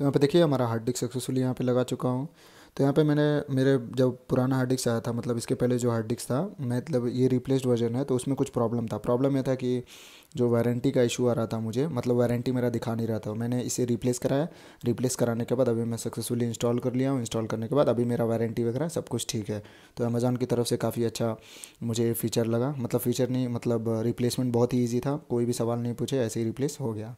तो यहाँ पे देखिए हमारा हार्ड डिस्क सक्सेसफुली यहाँ पे लगा चुका हूँ तो यहाँ पे मैंने मेरे जब पुराना हार्ड डिस्क आया था मतलब इसके पहले जो हार्ड डिस्क था मतलब ये रिप्लेस्ड वर्जन है तो उसमें कुछ प्रॉब्लम था प्रॉब्लम यह था कि जो वारंटी का इशू आ रहा था मुझे मतलब वारंटी मेरा दिखा नहीं रहा था मैंने इसे रिप्लेस कराया रिप्लेस कराने के बाद अभी मैं सक्सेसफुली इंस्टॉल कर लिया हूँ इंस्टॉल करने के बाद अभी मेरा वारंटी वगैरह सब कुछ ठीक है तो अमेज़ॉन की तरफ से काफ़ी अच्छा मुझे फ़ीचर लगा मतलब फ़ीचर नहीं मतलब रिप्लेसमेंट बहुत ही ईजी था कोई भी सवाल नहीं पूछे ऐसे ही रिप्लेस हो गया